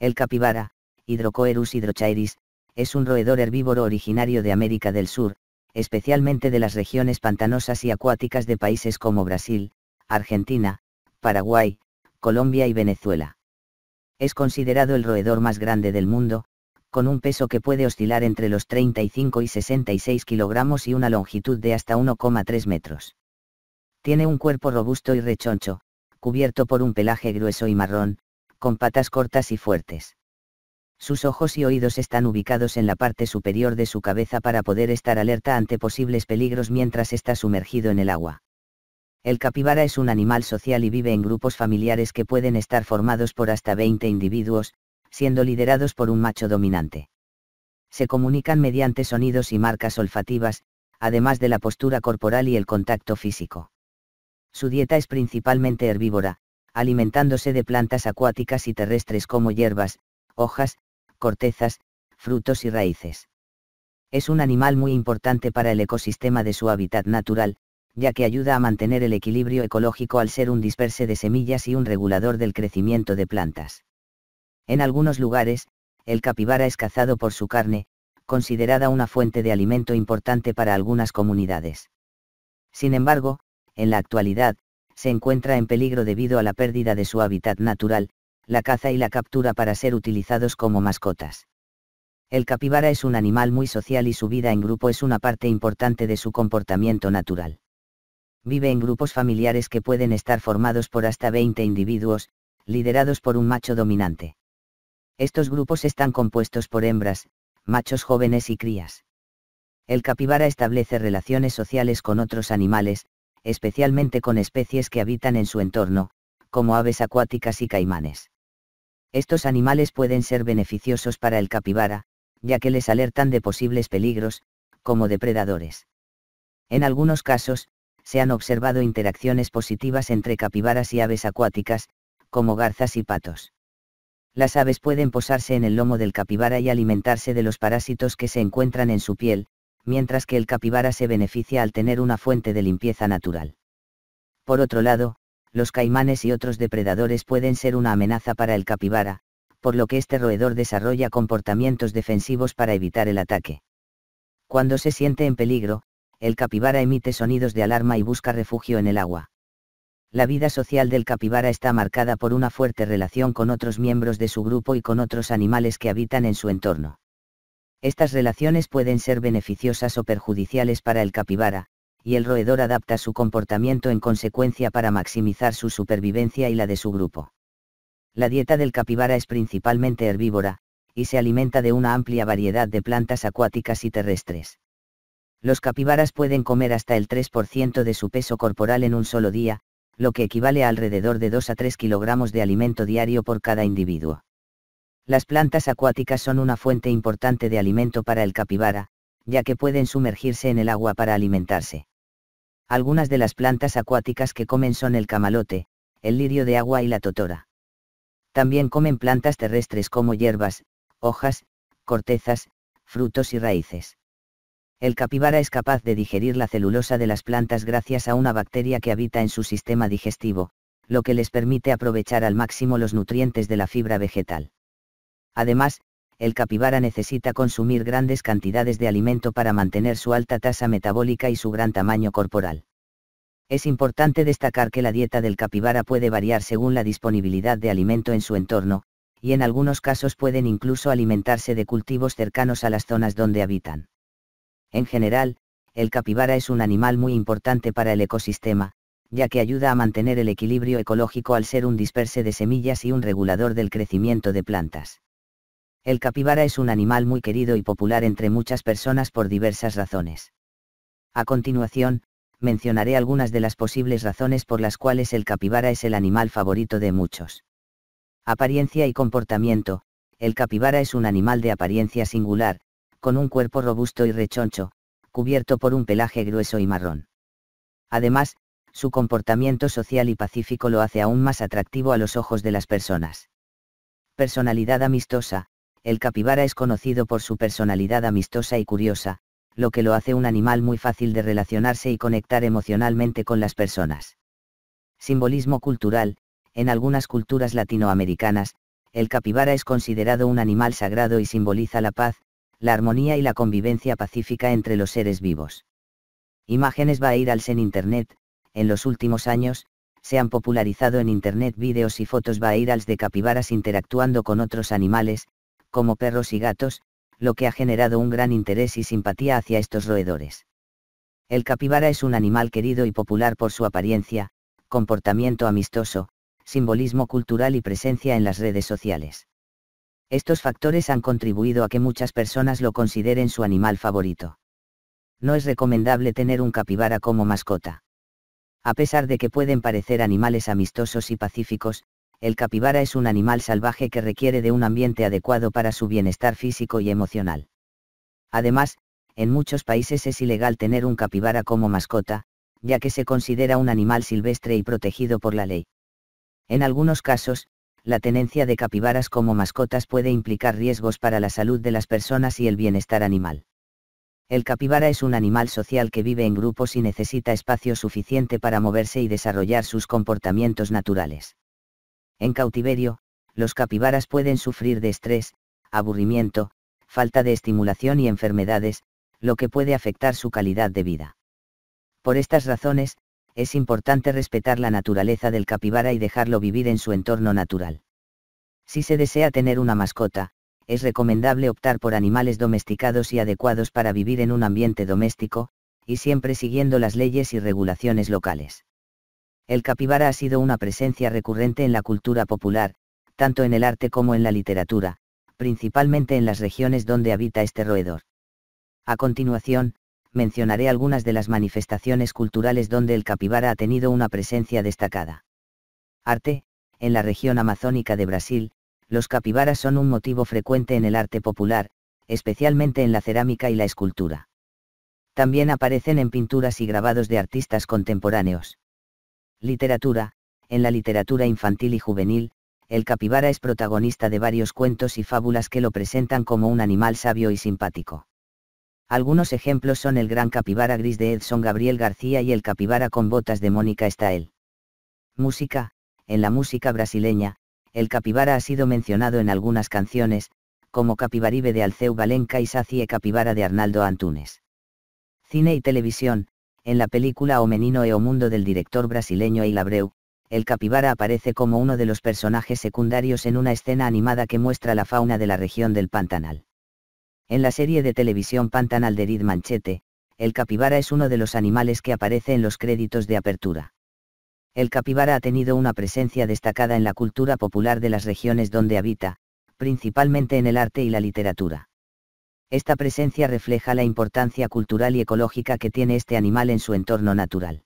El capibara, Hydrocoerus hydrochaeris, es un roedor herbívoro originario de América del Sur, especialmente de las regiones pantanosas y acuáticas de países como Brasil, Argentina, Paraguay, Colombia y Venezuela. Es considerado el roedor más grande del mundo, con un peso que puede oscilar entre los 35 y 66 kilogramos y una longitud de hasta 1,3 metros. Tiene un cuerpo robusto y rechoncho, cubierto por un pelaje grueso y marrón, con patas cortas y fuertes. Sus ojos y oídos están ubicados en la parte superior de su cabeza para poder estar alerta ante posibles peligros mientras está sumergido en el agua. El capibara es un animal social y vive en grupos familiares que pueden estar formados por hasta 20 individuos, siendo liderados por un macho dominante. Se comunican mediante sonidos y marcas olfativas, además de la postura corporal y el contacto físico. Su dieta es principalmente herbívora, alimentándose de plantas acuáticas y terrestres como hierbas, hojas, cortezas, frutos y raíces. Es un animal muy importante para el ecosistema de su hábitat natural, ya que ayuda a mantener el equilibrio ecológico al ser un disperse de semillas y un regulador del crecimiento de plantas. En algunos lugares, el capibara es cazado por su carne, considerada una fuente de alimento importante para algunas comunidades. Sin embargo, en la actualidad, se encuentra en peligro debido a la pérdida de su hábitat natural, la caza y la captura para ser utilizados como mascotas. El capibara es un animal muy social y su vida en grupo es una parte importante de su comportamiento natural. Vive en grupos familiares que pueden estar formados por hasta 20 individuos, liderados por un macho dominante. Estos grupos están compuestos por hembras, machos jóvenes y crías. El capibara establece relaciones sociales con otros animales, especialmente con especies que habitan en su entorno, como aves acuáticas y caimanes. Estos animales pueden ser beneficiosos para el capibara, ya que les alertan de posibles peligros, como depredadores. En algunos casos, se han observado interacciones positivas entre capibaras y aves acuáticas, como garzas y patos. Las aves pueden posarse en el lomo del capibara y alimentarse de los parásitos que se encuentran en su piel, mientras que el capibara se beneficia al tener una fuente de limpieza natural. Por otro lado, los caimanes y otros depredadores pueden ser una amenaza para el capibara, por lo que este roedor desarrolla comportamientos defensivos para evitar el ataque. Cuando se siente en peligro, el capibara emite sonidos de alarma y busca refugio en el agua. La vida social del capibara está marcada por una fuerte relación con otros miembros de su grupo y con otros animales que habitan en su entorno. Estas relaciones pueden ser beneficiosas o perjudiciales para el capibara, y el roedor adapta su comportamiento en consecuencia para maximizar su supervivencia y la de su grupo. La dieta del capibara es principalmente herbívora, y se alimenta de una amplia variedad de plantas acuáticas y terrestres. Los capibaras pueden comer hasta el 3% de su peso corporal en un solo día, lo que equivale a alrededor de 2 a 3 kilogramos de alimento diario por cada individuo. Las plantas acuáticas son una fuente importante de alimento para el capibara, ya que pueden sumergirse en el agua para alimentarse. Algunas de las plantas acuáticas que comen son el camalote, el lirio de agua y la totora. También comen plantas terrestres como hierbas, hojas, cortezas, frutos y raíces. El capibara es capaz de digerir la celulosa de las plantas gracias a una bacteria que habita en su sistema digestivo, lo que les permite aprovechar al máximo los nutrientes de la fibra vegetal. Además, el capibara necesita consumir grandes cantidades de alimento para mantener su alta tasa metabólica y su gran tamaño corporal. Es importante destacar que la dieta del capibara puede variar según la disponibilidad de alimento en su entorno, y en algunos casos pueden incluso alimentarse de cultivos cercanos a las zonas donde habitan. En general, el capibara es un animal muy importante para el ecosistema, ya que ayuda a mantener el equilibrio ecológico al ser un disperse de semillas y un regulador del crecimiento de plantas. El capibara es un animal muy querido y popular entre muchas personas por diversas razones. A continuación, mencionaré algunas de las posibles razones por las cuales el capibara es el animal favorito de muchos. Apariencia y comportamiento, el capibara es un animal de apariencia singular, con un cuerpo robusto y rechoncho, cubierto por un pelaje grueso y marrón. Además, su comportamiento social y pacífico lo hace aún más atractivo a los ojos de las personas. Personalidad amistosa, el capibara es conocido por su personalidad amistosa y curiosa, lo que lo hace un animal muy fácil de relacionarse y conectar emocionalmente con las personas. Simbolismo cultural, en algunas culturas latinoamericanas, el capibara es considerado un animal sagrado y simboliza la paz, la armonía y la convivencia pacífica entre los seres vivos. Imágenes va a ir al en Internet, en los últimos años, se han popularizado en Internet vídeos y fotos va a ir de capibaras interactuando con otros animales, como perros y gatos, lo que ha generado un gran interés y simpatía hacia estos roedores. El capibara es un animal querido y popular por su apariencia, comportamiento amistoso, simbolismo cultural y presencia en las redes sociales. Estos factores han contribuido a que muchas personas lo consideren su animal favorito. No es recomendable tener un capibara como mascota. A pesar de que pueden parecer animales amistosos y pacíficos, el capibara es un animal salvaje que requiere de un ambiente adecuado para su bienestar físico y emocional. Además, en muchos países es ilegal tener un capibara como mascota, ya que se considera un animal silvestre y protegido por la ley. En algunos casos, la tenencia de capibaras como mascotas puede implicar riesgos para la salud de las personas y el bienestar animal. El capibara es un animal social que vive en grupos y necesita espacio suficiente para moverse y desarrollar sus comportamientos naturales. En cautiverio, los capibaras pueden sufrir de estrés, aburrimiento, falta de estimulación y enfermedades, lo que puede afectar su calidad de vida. Por estas razones, es importante respetar la naturaleza del capibara y dejarlo vivir en su entorno natural. Si se desea tener una mascota, es recomendable optar por animales domesticados y adecuados para vivir en un ambiente doméstico, y siempre siguiendo las leyes y regulaciones locales. El capibara ha sido una presencia recurrente en la cultura popular, tanto en el arte como en la literatura, principalmente en las regiones donde habita este roedor. A continuación, mencionaré algunas de las manifestaciones culturales donde el capibara ha tenido una presencia destacada. Arte, en la región amazónica de Brasil, los capibaras son un motivo frecuente en el arte popular, especialmente en la cerámica y la escultura. También aparecen en pinturas y grabados de artistas contemporáneos. Literatura. En la literatura infantil y juvenil, el capibara es protagonista de varios cuentos y fábulas que lo presentan como un animal sabio y simpático. Algunos ejemplos son el gran capibara gris de Edson Gabriel García y el capibara con botas de Mónica Stael. Música. En la música brasileña, el capibara ha sido mencionado en algunas canciones, como Capibaribe de Alceu Valenca y Sacie Capibara de Arnaldo Antunes. Cine y televisión. En la película Omenino e o Mundo del director brasileño Breu, el capibara aparece como uno de los personajes secundarios en una escena animada que muestra la fauna de la región del Pantanal. En la serie de televisión Pantanal de Rid Manchete, el capibara es uno de los animales que aparece en los créditos de apertura. El capibara ha tenido una presencia destacada en la cultura popular de las regiones donde habita, principalmente en el arte y la literatura. Esta presencia refleja la importancia cultural y ecológica que tiene este animal en su entorno natural.